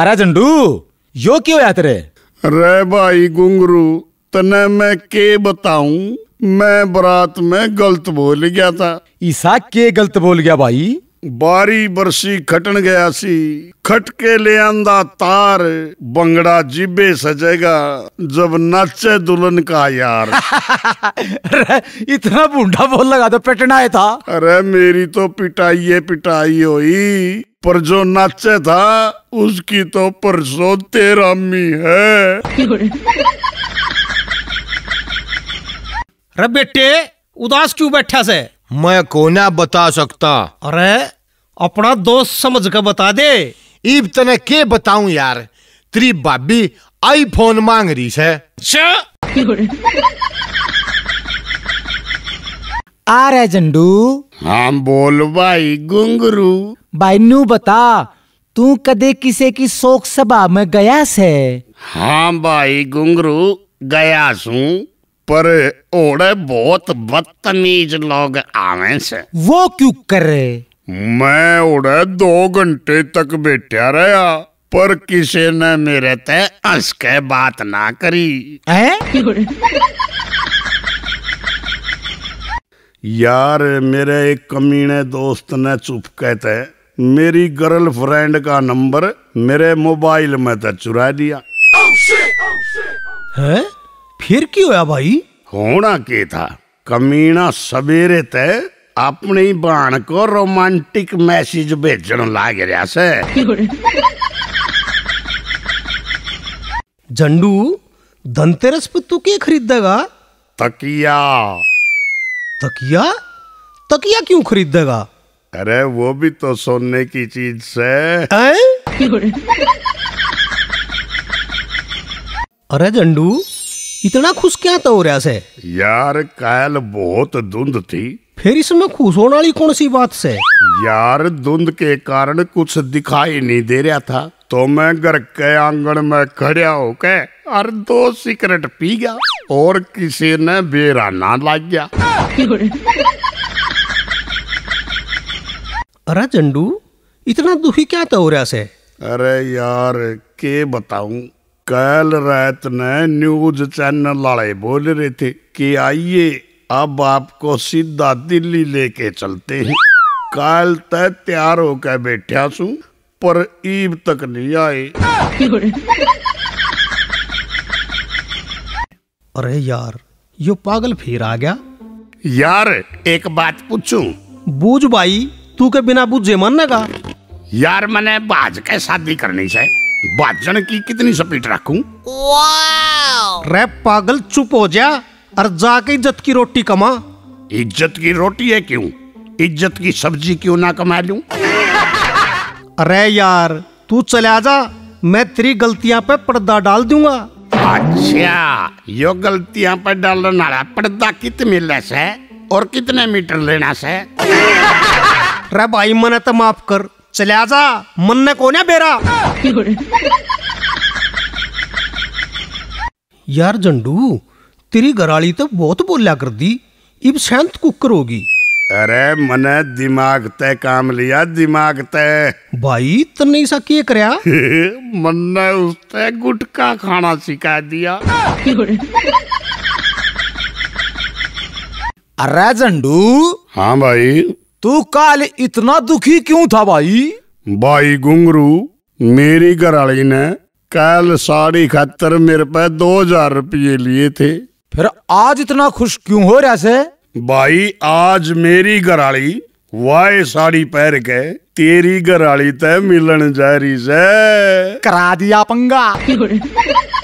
अरे झंडू यो क्यों याद रे रे भाई गुंगरू तने मैं के बताऊं मैं बरात में गलत बोल गया था ईसा के गलत बोल गया भाई बारी बरसी खटन गया सी खटके ले आंदा तार बंगड़ा जीबे सजेगा जब नाचे दुल्हन का यार इतना बूढ़ा बोल लगा तो पिटना था अरे मेरी तो पिटाई है पिटाई हो पर जो नाचे था उसकी तो परसों तेरा मी है अरे बेटे उदास क्यों बैठा से मैं को ना बता सकता अरे अपना दोस्त समझ कर बता दे इब तने के बताऊं यार तेरी भाभी आईफोन मांग रही है अच्छा? आ रहे झंडू हाँ बोल भाई गुंगरू भाई नू बता तू कदे किसी की शोक सभा में गया से हाँ भाई गुंगरू गया सू पर ओड़े बहुत बदतमीज लोग आवे से वो क्यों कर रहे मैं उड़ा दो घंटे तक बैठा रहा पर किसी ने मेरे ते हंस के बात ना करी यार मेरे एक कमीने दोस्त ने चुप कहते मेरी गर्ल फ्रेंड का नंबर मेरे मोबाइल में तो चुरा दिया है फिर क्यों भाई होना के था कमीना सवेरे तय अपनी भाण को रोमांटिक मैसेज भेजन लाग रहा से झंडू धनतेरस पे तू क्या खरीदेगा तकिया तकिया तकिया क्यों खरीदेगा अरे वो भी तो सोने की चीज से अरे झंडू इतना खुश क्या तो हो रहा से यार कायल बहुत धुंध थी फिर इसमें खुश होने वाली कौन सी बात से यार धुंध के कारण कुछ दिखाई नहीं दे रहा था तो मैं घर के आंगन में खड़ा होके और दो सिगरेट पी गया और किसी ने बेरा ना लग गया अरे चंडू इतना दुखी क्या तो हो रहा से अरे यार के बताऊं कल रात ने न्यूज चैनल वाले बोल रहे थे कि आइए अब आपको सीधा दिल्ली लेके चलते हैं काल तय तैयार होकर बैठा सू पर ईब तक नहीं आए अरे यार यो पागल फिर आ गया यार एक बात पूछू बूझ भाई तू के बिना बूझे का यार मैंने बाज के शादी करनी से बाजन की कितनी स्पीड रखू रे पागल चुप हो जा और जाके इज्जत की रोटी कमा इज्जत की रोटी है क्यों इज्जत की सब्जी क्यों ना कमा लू अरे यार तू चला जा मैं तेरी गलतियां पे पर्दा डाल दूंगा अच्छा यो गलतियां पर डालना वाला पर्दा कितने लेस है और कितने मीटर लेना से अरे भाई मन तो माफ कर चला जा मन ने कौन है बेरा यार झंडू तेरी गराली तो बहुत बोलिया कर दी इब शांत कुकर होगी अरे मने दिमाग ते काम लिया दिमाग ते भाई तन्ने ऐसा किए करया मन्ने उसते गुटका खाना सिखा दिया अरे झंडू हाँ भाई तू काल इतना दुखी क्यों था भाई भाई गुंगरू मेरी घरवाली ने कल साड़ी खातर मेरे पे दो हजार रुपये लिए थे फिर आज इतना खुश क्यों हो रहा से भाई आज मेरी घराली वाय साड़ी पहन के तेरी घराली तय मिलन जा रही से करा दिया पंगा